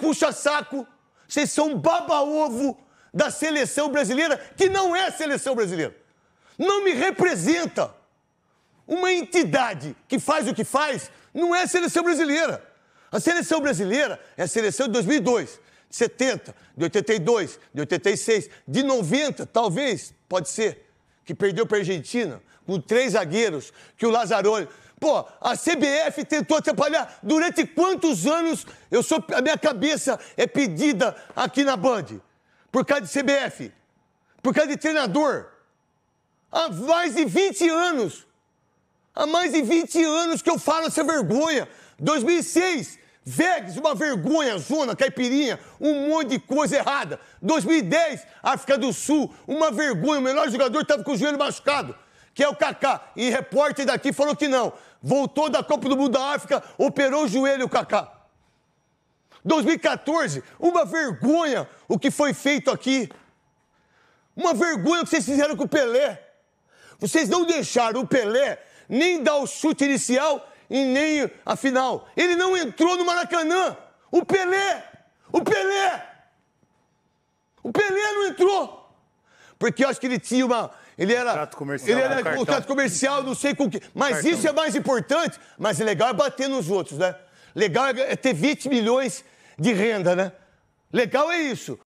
puxa-saco, vocês são baba-ovo da seleção brasileira, que não é seleção brasileira. Não me representa. Uma entidade que faz o que faz não é seleção brasileira. A seleção brasileira é a seleção de 2002, de 70, de 82, de 86, de 90, talvez, pode ser, que perdeu para a Argentina, com três zagueiros, que o Lazaroni Pô, a CBF tentou atrapalhar durante quantos anos eu sou, a minha cabeça é pedida aqui na Band? Por causa de CBF, por causa de treinador. Há mais de 20 anos. Há mais de 20 anos que eu falo essa vergonha. 2006, Vegas, uma vergonha, zona, caipirinha, um monte de coisa errada. 2010, África do Sul, uma vergonha. O melhor jogador estava com o joelho machucado que é o Kaká. E repórter daqui falou que não. Voltou da Copa do Mundo da África, operou o joelho o Kaká. 2014, uma vergonha o que foi feito aqui. Uma vergonha o que vocês fizeram com o Pelé. Vocês não deixaram o Pelé nem dar o chute inicial e nem a final. Ele não entrou no Maracanã. O Pelé! O Pelé! O Pelé não entrou! porque eu acho que ele tinha uma. Ele era. Contrato comercial. Ele era né? contrato comercial, não sei com o que. Mas cartão. isso é mais importante. Mas é legal é bater nos outros, né? Legal é ter 20 milhões de renda, né? Legal é isso.